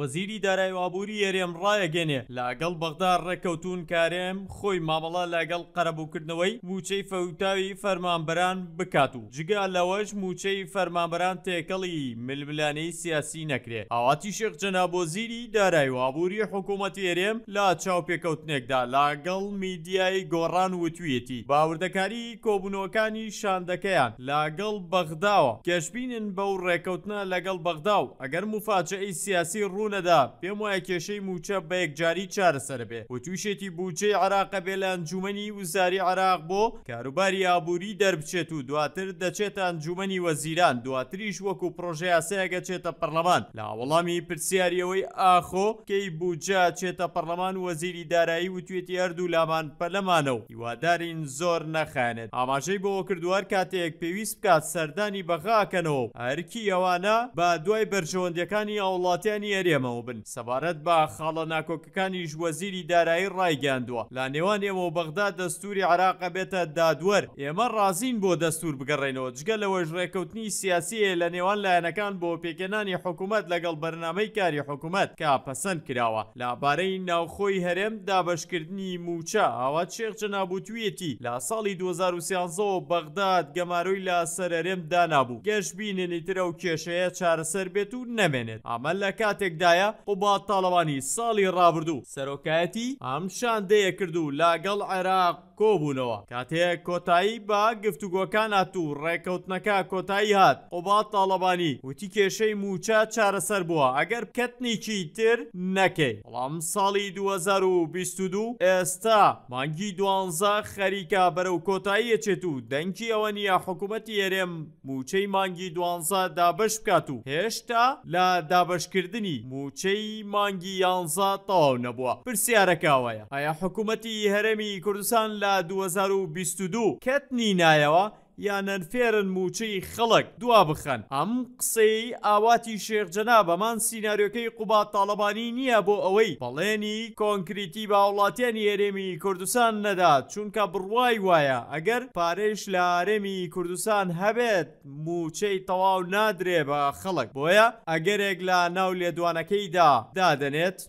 وەزیری دارای وابووری ئێرێم ڕایەگەنێ لاگەڵ بەغدار ڕێکەوتون کارێم خۆی مامەڵە لەگەڵ قەرەبووکردنەوەی موچەی فەوتاوی فەرمانبران بکات و جگا لەوەش موچەی فەرمانبران تێکەڵی ملبلانەی سیاسی نەکرێ ئاواتی شێق جەنابۆزیری دارای وابووری حکوومەتی ئێرێم لا چاوپێکەوتنێکدا لاگەڵ میدیای گۆڕان وتویەتی باوردەکاری کۆبوونەوەکانی شاندەکەیان لاگەڵ بەغداوە کێشبینن بەو ڕێکەوتنە لەگەڵ بەغدا و ئەگەر مفاجعی سیاسی ڕوو نەدا پێم وایە کێشەی موچە بە یەکجاری چارەسەر بێ و تووشێتی بوچەی عراقە بێ لە ئەنجومی وزاری عراق بۆ کاروباری ئابووری دەربچێت و دواتر دەچێتە ئەنجومی وەزیران دواتریش وەکو پرۆژه یاسەیەگە چێتە پەرلەمان لە وەڵامی پرسیاریەوەی ئاخۆ کەی بوجە چێتە پەرلەمان وەزیری دارایی و توێتی هەردوو لامان پەلەمانەوە هیوادارین زۆر نەخانێت ئاماژەی بۆ کردووار کاتێک پێویست بکات سەردانی بەغاکەنەوە هەرکی ئەوانە با دوای بەرژەوەندەکانی ئاوڵاتیانی ئەرێ ئێمەەوە بن سەبارەت بە خاڵە ناکۆکەکانی ژوەزیری دارایی ڕایگەاندووە لا نێوان ئێمە و بەغدا دەستوری عراقە بێتە دادوەر ئێمە ڕازین بۆ دەستور بگەڕێنەوە جگە لەوەش ڕێکەوتنی سیاسیە لە نێوان لایەنەکان بۆ پێکەنانی حکوومەت لەگەڵ بەرنمەی کاری حکوومەت کا پەسەند کراوە لابارەی ناوخۆی هەرێم دابشکردنی موچە ئاوا چێخ جەنابوتویەتی لا ساڵی 2013 بەغداد گەماروی لا سەرەرێم دانابوو گەشت بینێنی ترە و کێشەیە چارەسەر بێت و نەمێنێت ئەمە لە کاتێکدا شایە بۆ با تاالەوانی ساڵی ڕابردوو سەرۆکایەتی ئەم شاندەیە کردو لاگەڵ عێراق کۆبوونەوە کاتەیە کۆتایی بە گفتوگۆکان هاتوو ڕێکەوتنەکە کۆتایی هات قوبات تاڵەبانی وتی کێشەی موچە چارەسەر بووە ئەگەر کەتنیکی تر نەکەی بەڵام ساڵی 2022 ئێستا مانگی دوانزە خەریکە بەرەو کۆتایی ئەچێت و دەنگی ئەوە نیە حکوومەتی ئێرێم موچەی مانگی دوانزە دابش بکات و هێشتا لە دابشکردنی موچەی مانگی یانزە تەواو نەبووە پرسیارەکەوەیە ئایا حکوومەتی هەرمی کوردستان لە ساڵانە 2022 کەت نینایەوە یانەن فێرن موچەی خەڵک دوا بخەن ئەم قسەی ئاواتی شێرجەنا بەمان سینناریۆکەی قوبات تاالبانی نییە بۆ ئەوەی بەڵێنی کۆنکریتی باوڵاتیانی هەرێمی کوردستان نەدات چونکە بڕوای وایە ئەگەر پارێش لە ئارێمی کوردستان هەبێت موچەی تەواو نادرێ بە خەڵک بۆیە ئەگەرێک لە ناو لێدوانەکەیدا دادەنێت